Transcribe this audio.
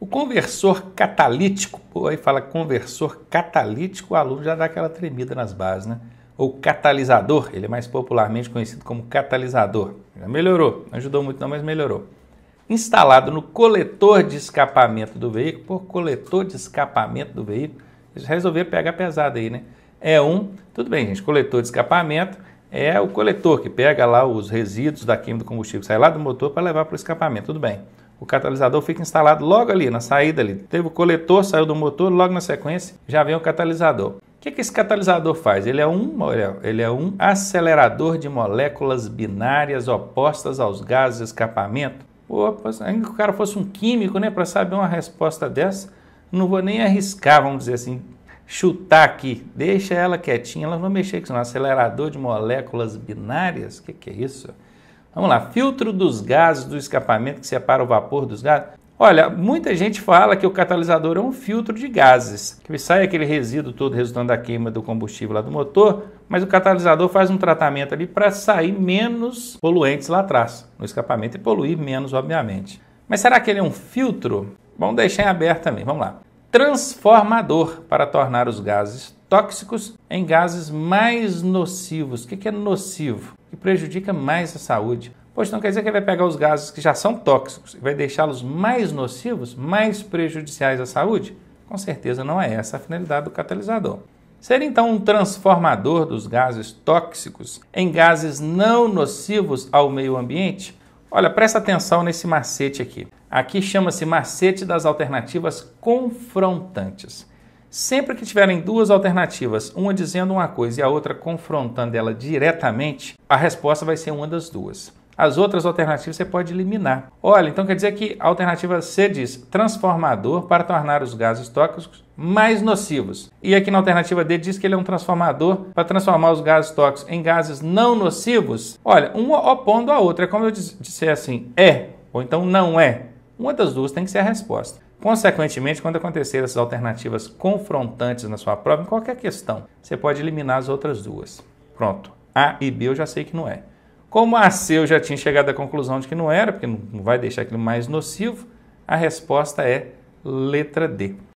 O conversor catalítico, pô, aí fala conversor catalítico, o aluno já dá aquela tremida nas bases, né? Ou catalisador, ele é mais popularmente conhecido como catalisador. Já melhorou, não ajudou muito não, mas melhorou. Instalado no coletor de escapamento do veículo, por coletor de escapamento do veículo, eles resolveram pegar pesado aí, né? É um, tudo bem, gente, coletor de escapamento é o coletor que pega lá os resíduos da química do combustível, sai lá do motor para levar para o escapamento, tudo bem o catalisador fica instalado logo ali, na saída ali. Teve o coletor, saiu do motor, logo na sequência já vem o catalisador. O que, que esse catalisador faz? Ele é, um, ele é um acelerador de moléculas binárias opostas aos gases de escapamento. Opa, ainda que o cara fosse um químico, né, para saber uma resposta dessa, não vou nem arriscar, vamos dizer assim, chutar aqui. Deixa ela quietinha, ela não vai mexer com isso. Um acelerador de moléculas binárias? O que, que é isso? Vamos lá, filtro dos gases do escapamento que separa o vapor dos gases. Olha, muita gente fala que o catalisador é um filtro de gases, que sai aquele resíduo todo resultando da queima do combustível lá do motor, mas o catalisador faz um tratamento ali para sair menos poluentes lá atrás, no escapamento e poluir menos, obviamente. Mas será que ele é um filtro? Vamos deixar em aberto também, vamos lá. Transformador para tornar os gases tóxicos em gases mais nocivos. O que é nocivo? Que prejudica mais a saúde. Poxa, não quer dizer que ele vai pegar os gases que já são tóxicos e vai deixá-los mais nocivos, mais prejudiciais à saúde? Com certeza não é essa a finalidade do catalisador. Ser então um transformador dos gases tóxicos em gases não nocivos ao meio ambiente? Olha, presta atenção nesse macete aqui. Aqui chama-se macete das alternativas confrontantes. Sempre que tiverem duas alternativas, uma dizendo uma coisa e a outra confrontando ela diretamente, a resposta vai ser uma das duas. As outras alternativas você pode eliminar. Olha, então quer dizer que a alternativa C diz transformador para tornar os gases tóxicos mais nocivos. E aqui na alternativa D diz que ele é um transformador para transformar os gases tóxicos em gases não nocivos. Olha, uma opondo a outra. É como eu disser assim, é, ou então não é. Uma das duas tem que ser a resposta. Consequentemente, quando acontecer essas alternativas confrontantes na sua prova, em qualquer questão, você pode eliminar as outras duas. Pronto. A e B eu já sei que não é. Como a C eu já tinha chegado à conclusão de que não era, porque não vai deixar aquilo mais nocivo, a resposta é letra D.